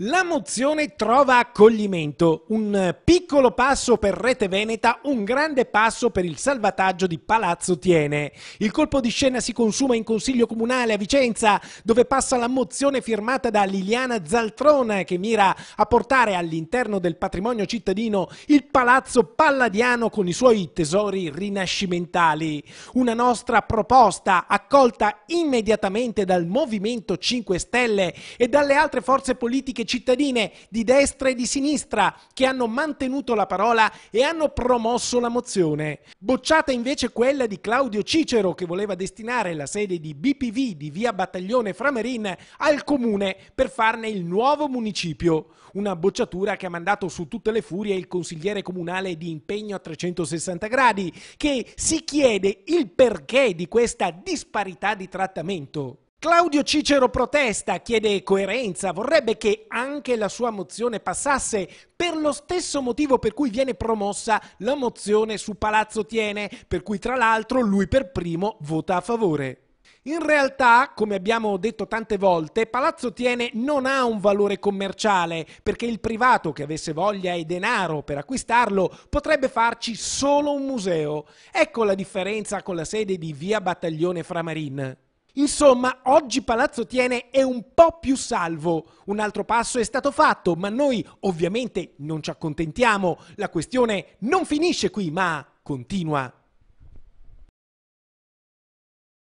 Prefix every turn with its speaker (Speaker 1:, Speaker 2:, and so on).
Speaker 1: La mozione trova accoglimento, un piccolo passo per Rete Veneta, un grande passo per il salvataggio di Palazzo Tiene. Il colpo di scena si consuma in Consiglio Comunale a Vicenza, dove passa la mozione firmata da Liliana Zaltrona che mira a portare all'interno del patrimonio cittadino il Palazzo Palladiano con i suoi tesori rinascimentali. Una nostra proposta accolta immediatamente dal Movimento 5 Stelle e dalle altre forze politiche cittadine di destra e di sinistra che hanno mantenuto la parola e hanno promosso la mozione. Bocciata invece quella di Claudio Cicero che voleva destinare la sede di BPV di via Battaglione Framerin al comune per farne il nuovo municipio. Una bocciatura che ha mandato su tutte le furie il consigliere comunale di impegno a 360 gradi che si chiede il perché di questa disparità di trattamento. Claudio Cicero protesta, chiede coerenza, vorrebbe che anche la sua mozione passasse per lo stesso motivo per cui viene promossa la mozione su Palazzo Tiene, per cui tra l'altro lui per primo vota a favore. In realtà, come abbiamo detto tante volte, Palazzo Tiene non ha un valore commerciale, perché il privato che avesse voglia e denaro per acquistarlo potrebbe farci solo un museo. Ecco la differenza con la sede di Via Battaglione Framarin. Insomma, oggi Palazzo Tiene è un po' più salvo. Un altro passo è stato fatto, ma noi ovviamente non ci accontentiamo. La questione non finisce qui, ma continua.